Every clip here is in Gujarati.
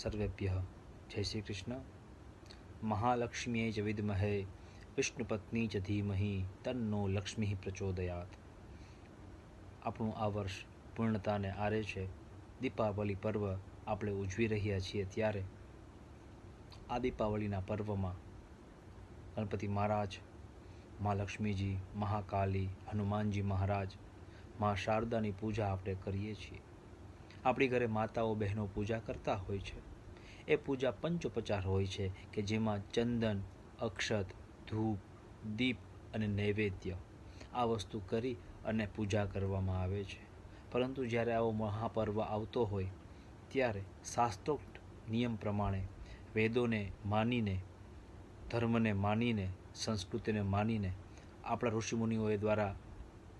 સર્વેભ્ય જય શ્રી કૃષ્ણ મહાલક્ષ્મીએ જ વિદ્મહે વિષ્ણુપત્ની જ ધીમહી તન્નો લક્ષ્મી પ્રચોદયાત આપણું આ વર્ષ પૂર્ણતાને આરે છે દીપાવલી પર્વ આપણે ઉજવી રહ્યા છીએ ત્યારે આ દીપાવળીના પર્વમાં ગણપતિ મહારાજ મા લક્ષ્મીજી મહાકાલી હનુમાનજી મહારાજ મા શારદાની પૂજા આપણે કરીએ છીએ આપણી ઘરે માતાઓ બહેનો પૂજા કરતા હોય છે એ પૂજા પંચોપચાર હોય છે કે જેમાં ચંદન અક્ષત ધૂપ દીપ અને નૈવેદ્ય આ વસ્તુ કરી અને પૂજા કરવામાં આવે છે પરંતુ જ્યારે આવો મહાપર્વ આવતો હોય ત્યારે શાસ્ત્રોક્ત નિયમ પ્રમાણે વેદોને માનીને ધર્મને માનીને સંસ્કૃતિને માનીને આપણા ઋષિમુનિઓએ દ્વારા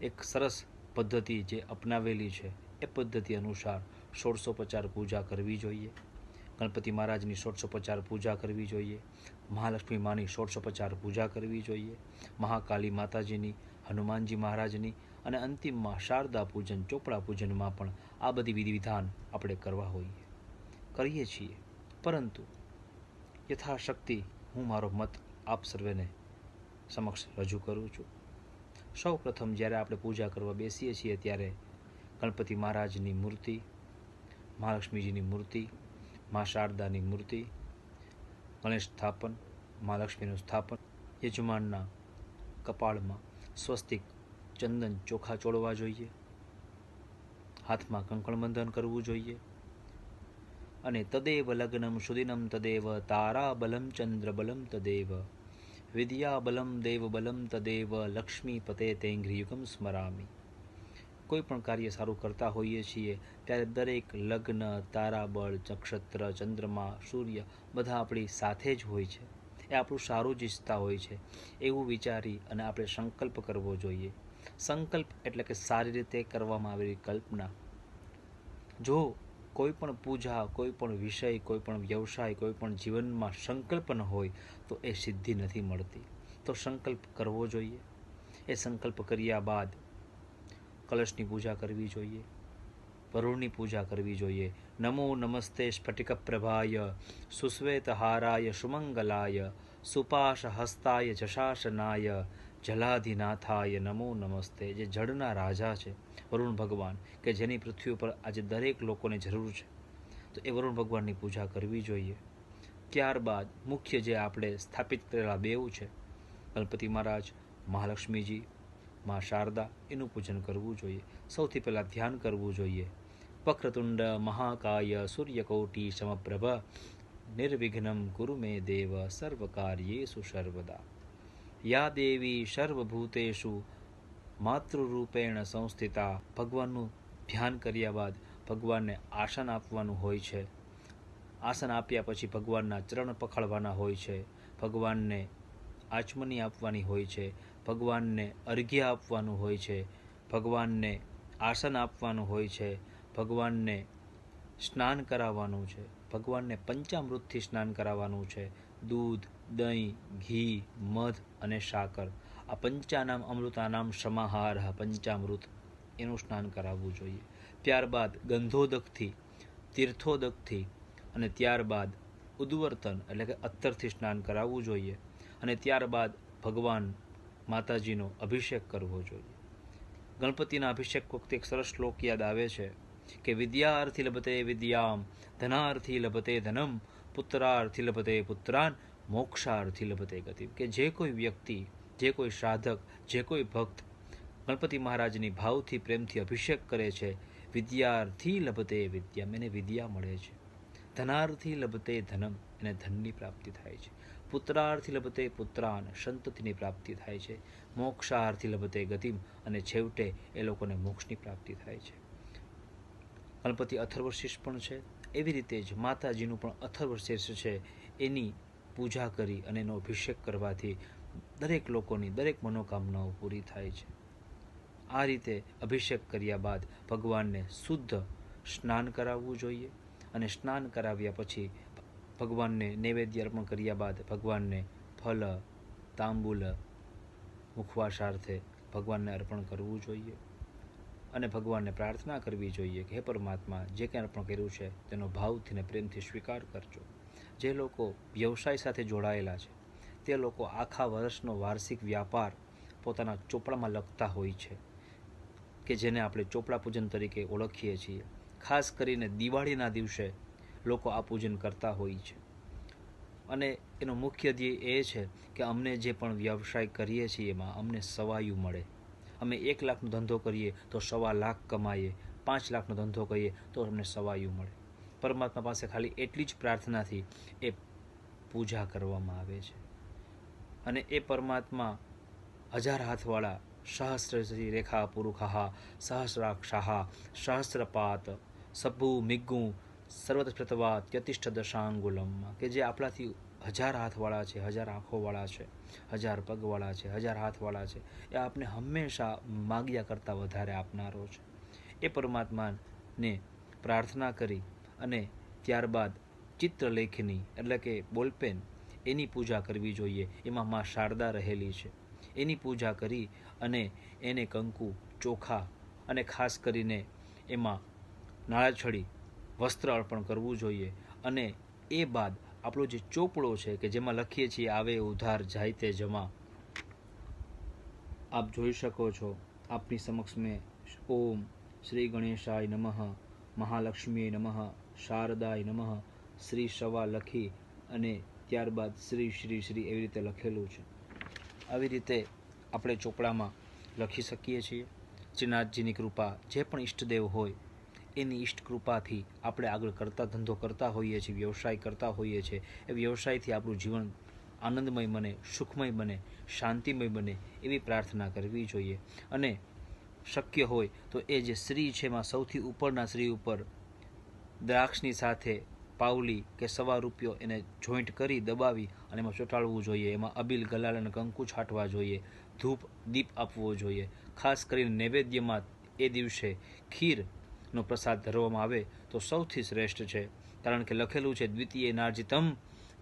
એક સરસ પદ્ધતિ જે અપનાવેલી છે એ પદ્ધતિ અનુસાર સોળસો પચાર પૂજા કરવી જોઈએ ગણપતિ મહારાજની ષોડશોપચાર પૂજા કરવી જોઈએ મહાલક્ષ્મી માની ષોડશોપચાર પૂજા કરવી જોઈએ મહાકાલી માતાજીની હનુમાનજી મહારાજની અને અંતિમમાં શારદા પૂજન ચોપડા પૂજનમાં પણ આ બધી વિધિ વિધાન આપણે કરવા હોઈએ કરીએ છીએ પરંતુ યથાશક્તિ હું મારો મત આપ સર્વેને સમક્ષ રજૂ કરું છું સૌ પ્રથમ જ્યારે આપણે પૂજા કરવા બેસીએ છીએ ત્યારે ગણપતિ મહારાજની મૂર્તિ મહાલક્ષ્મીજીની મૂર્તિ મા શારદાની મૂર્તિ ગણેશ સ્થાપન મા લક્ષ્મીનું સ્થાપન યજમાનના કપાળમાં સ્વસ્તિક ચંદન ચોખા ચોળવા જોઈએ હાથમાં કંકણબંધન કરવું જોઈએ અને તદેવ લગ્નમ સુદિનમ તદેવ તારા બલમ ચંદ્ર બલમ તદેવ વિદ્યા બલમ દેવ બલમ તદેવ લક્ષ્મી પતે તેંગ્રિયુગમ સ્મરામી કોઈ પણ કાર્ય સારું કરતા હોઈએ છીએ ત્યારે દરેક લગ્ન તારાબળ નક્ષત્ર ચંદ્રમા સૂર્ય બધા આપણી સાથે જ હોય છે એ આપણું સારું જ ઈચ્છતા હોય છે એવું વિચારી અને આપણે સંકલ્પ કરવો જોઈએ સંકલ્પ એટલે કે સારી રીતે કરવામાં આવેલી કલ્પના જો કોઈ પણ પૂજા કોઈ પણ વિષય કોઈ પણ વ્યવસાય કોઈ પણ જીવનમાં સંકલ્પ ન હોય તો એ સિદ્ધિ નથી મળતી તો સંકલ્પ કરવો જોઈએ એ સંકલ્પ કર્યા બાદ કલશની પૂજા કરવી જોઈએ વરુણની પૂજા કરવી જોઈએ નમો નમસ્તે સ્ફટિક પ્રભાય સુશ્વેતહારાય સુમંગલાય સુપાશ હસ્તાય જશાસનાય જલાધિનાથાય નમો નમસ્તે જે જળના રાજા છે વરુણ ભગવાન કે જેની પૃથ્વી ઉપર આજે દરેક લોકોને જરૂર છે તો એ વરુણ ભગવાનની પૂજા કરવી જોઈએ ત્યારબાદ મુખ્ય જે આપણે સ્થાપિત કરેલા બેવ છે ગણપતિ મહારાજ મહાલક્ષ્મીજી માં શારદા એનું પૂજન કરવું જોઈએ સૌથી પહેલાં ધ્યાન કરવું જોઈએ વક્રતુંડ મહાકાય સૂર્યકોટી સમપ્રભ નિર્વિઘ્નમ ગુરુ મે દેવ સર્વકાર્યેષુ સર્વદા યા દેવી સર્વભૂતેષુ માતૃરૂપેણ સંસ્થિતા ભગવાનનું ધ્યાન કર્યા બાદ ભગવાનને આસન આપવાનું હોય છે આસન આપ્યા પછી ભગવાનના ચરણ પખાળવાના હોય છે ભગવાનને આચમની આપવાની હોય છે ભગવાનને અર્ઘ્ય આપવાનું હોય છે ભગવાનને આસન આપવાનું હોય છે ભગવાનને સ્નાન કરાવવાનું છે ભગવાનને પંચામૃતથી સ્નાન કરાવવાનું છે દૂધ દહીં ઘી મધ અને સાકર આ પંચાનામ અમૃતાનામ સમાહાર પંચામૃત એનું સ્નાન કરાવવું જોઈએ ત્યારબાદ ગંધોદકથી તીર્થોદકથી અને ત્યારબાદ ઉદ્વર્તન એટલે કે અત્તરથી સ્નાન કરાવવું જોઈએ અને ત્યારબાદ ભગવાન માતાજીનો અભિષેક કરવો જોઈએ ગણપતિના અભિષેક વખતે એક સરસ શ્લોક યાદ આવે છે કે વિદ્યાર્થી લભતે વિદ્યામ ધનાર્થી લભતે ધનમ પુત્રાર્થી લભતે પુત્રાન મોક્ષાર્થી લભતે ગતિ કે જે કોઈ વ્યક્તિ જે કોઈ સાધક જે કોઈ ભક્ત ગણપતિ મહારાજની ભાવથી પ્રેમથી અભિષેક કરે છે વિદ્યાર્થી લભતે વિદ્યામ એને વિદ્યા મળે છે ધનાર્થી લભતે ધનમ એને ધનની પ્રાપ્તિ થાય છે પુત્રાર્થી લભતે પુત્રાન સંતતિની પ્રાપ્તિ થાય છે મોક્ષાર્થી લભતે ગતિમ અને છેવટે એ લોકોને મોક્ષની પ્રાપ્તિ થાય છે ગણપતિ અથર્વશીર્ષ પણ છે એવી રીતે જ માતાજીનું પણ અથર્વશીર્ષ છે એની પૂજા કરી અને એનો અભિષેક કરવાથી દરેક લોકોની દરેક મનોકામનાઓ પૂરી થાય છે આ રીતે અભિષેક કર્યા બાદ ભગવાનને શુદ્ધ સ્નાન કરાવવું જોઈએ અને સ્નાન કરાવ્યા પછી ભગવાનને નૈવેદ્ય અર્પણ કર્યા બાદ ભગવાનને ફલ તાંબુલ મુખવાસાર્થે ભગવાનને અર્પણ કરવું જોઈએ અને ભગવાનને પ્રાર્થના કરવી જોઈએ કે હે પરમાત્મા જે કંઈ અર્પણ કર્યું છે તેનો ભાવથી અને પ્રેમથી સ્વીકાર કરજો જે લોકો વ્યવસાય સાથે જોડાયેલા છે તે લોકો આખા વર્ષનો વાર્ષિક વ્યાપાર પોતાના ચોપડામાં લખતા હોય છે કે જેને આપણે ચોપડા પૂજન તરીકે ઓળખીએ છીએ ખાસ કરીને દિવાળીના દિવસે લોકો આ પૂજન કરતા હોય છે અને એનો મુખ્ય ધ્યેય એ છે કે અમને જે પણ વ્યવસાય કરીએ છીએ એમાં અમને સવાયું મળે અમે એક લાખનો ધંધો કરીએ તો સવા લાખ કમાઈએ પાંચ લાખનો ધંધો કરીએ તો અમને સવાયું મળે પરમાત્મા પાસે ખાલી એટલી જ પ્રાર્થનાથી એ પૂજા કરવામાં આવે છે અને એ પરમાત્મા હજાર હાથવાળા સહસ્ર રેખા પુરુખાહા સહસ્રાક્ષાહા સહસ્રપાત સભુ મિગ્ગું સર્વત પ્રતવા ત્યતિષ્ઠ દશાંગુલમ કે જે આપણાથી હજાર હાથવાળા છે હજાર આંખોવાળા છે હજાર પગવાળા છે હજાર હાથવાળા છે એ આપને હંમેશા માગ્યા કરતાં વધારે આપનારો છે એ પરમાત્માને પ્રાર્થના કરી અને ત્યારબાદ ચિત્રલેખની એટલે કે બોલપેન એની પૂજા કરવી જોઈએ એમાં માં શારદા રહેલી છે એની પૂજા કરી અને એને કંકુ ચોખા અને ખાસ કરીને એમાં નાળાછડી વસ્ત્ર અર્પણ કરવું જોઈએ અને એ બાદ આપણો જે ચોપડો છે કે જેમાં લખીએ છીએ આવે ઉધાર જાય તે જમા આપ જોઈ શકો છો આપની સમક્ષ મેં ઓમ શ્રી ગણેશાય નમઃ મહાલક્ષ્મી નમઃ શારદાય નમઃ શ્રી શવા લખી અને ત્યારબાદ શ્રી શ્રી શ્રી એવી રીતે લખેલું છે આવી રીતે આપણે ચોપડામાં લખી શકીએ છીએ શ્રીનાથજીની કૃપા જે પણ ઈષ્ટદેવ હોય એની ઈષ્ટ કૃપાથી આપણે આગળ કરતા ધંધો કરતા હોઈએ છીએ વ્યવસાય કરતા હોઈએ છીએ એ વ્યવસાયથી આપણું જીવન આનંદમય બને સુખમય બને શાંતિમય બને એવી પ્રાર્થના કરવી જોઈએ અને શક્ય હોય તો એ જે સ્ત્રી છે એમાં સૌથી ઉપરના સ્ત્રી ઉપર દ્રાક્ષની સાથે પાવલી કે સવા રૂપિયો એને જોઈન્ટ કરી દબાવી અને એમાં ચોંટાડવું જોઈએ એમાં અબીલ ગલાલ અને કંકુ છાંટવા જોઈએ ધૂપ દીપ આપવો જોઈએ ખાસ કરીને નૈવેદ્યમાં એ દિવસે ખીર નો પ્રસાદ ધરવામાં આવે તો સૌથી શ્રેષ્ઠ છે કારણ કે લખેલું છે દ્વિતીય નાર્જિતમ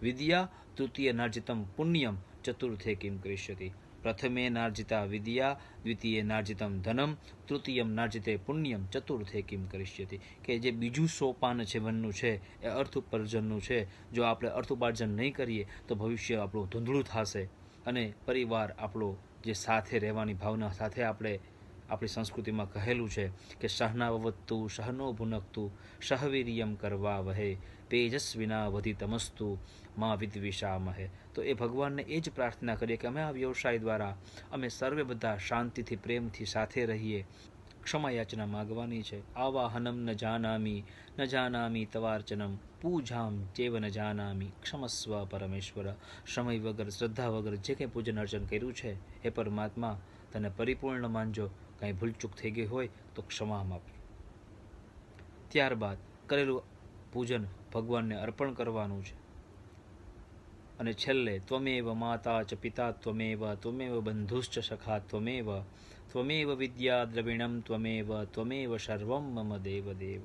વિદ્યા તૃતીય નાર્જિતમ પુણ્યમ ચતુર્થે કિમ ક્રિષ્યતિ પ્રથમે નાર્જિતા વિદ્યા દ્વિતીય નાર્જિતમ ધનમ તૃતીયમ નાર્જિતે પુણ્યમ ચતુર્થે કિમ કરિષ્યતિ કે જે બીજું સોપાન છે વનનું છે એ અર્થ ઉપાર્જનનું છે જો આપણે અર્થ ઉપાર્જન નહીં કરીએ તો ભવિષ્ય આપણું ધૂંધળું થશે અને પરિવાર આપણો જે સાથે રહેવાની ભાવના સાથે આપણે આપણી સંસ્કૃતિમાં કહેલું છે કે સહના વવત્તુ સહનો ભુનકતું સહવીર્યમ કરવા વહે તેજસ્વિના વધી તમસ્તુ મા મહે તો એ ભગવાનને એ જ પ્રાર્થના કરીએ કે અમે આ વ્યવસાય દ્વારા અમે સર્વે બધા શાંતિથી પ્રેમથી સાથે રહીએ ક્ષમા યાચના માગવાની છે આવાહનમ ન જાનામી ન જાનામી તવાર્ચનમ પૂજામ ચેવ ન જાનામી ક્ષમસ્વ પરમેશ્વર સમય વગર શ્રદ્ધા વગર જે કંઈ પૂજન અર્ચન કર્યું છે હે પરમાત્મા તને પરિપૂર્ણ માનજો કંઈ ભૂલચૂક થઈ ગઈ હોય તો ક્ષમા માપવી ત્યારબાદ કરેલું પૂજન ભગવાનને અર્પણ કરવાનું છે અને છેલ્લે ત્વમેવ માતા ચ પિતા ત્વમેવ ત્વમેવ બંધુશ્ચ સખા ત્વમેવ ત્વમેવ વિદ્યા દ્રવિણમ ત્વમેવ ત્વમેવ સર્વમ મમ દેવ દેવ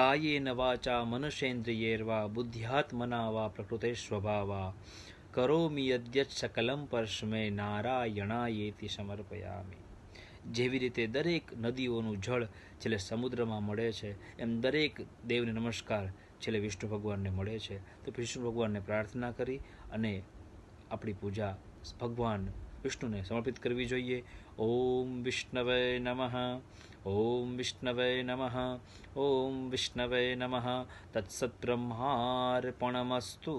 કાયેન વાચા મનસેન્દ્રિયેર્વા બુદ્ધ્યાત્મના વા પ્રકૃતે સ્વભાવા કરોમી યદ્યત સકલમ પરસ્મે નારાયણાયેતિ સમર્પયામી જેવી રીતે દરેક નદીઓનું જળ છેલ્લે સમુદ્રમાં મળે છે એમ દરેક દેવને નમસ્કાર છેલ્લે વિષ્ણુ ભગવાનને મળે છે તો વિષ્ણુ ભગવાનને પ્રાર્થના કરી અને આપણી પૂજા ભગવાન વિષ્ણુને સમર્પિત કરવી જોઈએ ઓમ વિષ્ણવે નમઃ ઓમ વિષ્ણવે નમઃ ઓમ વિષ્ણવે નમઃ તત્સબ્રહ્માર્પણમસ્તુ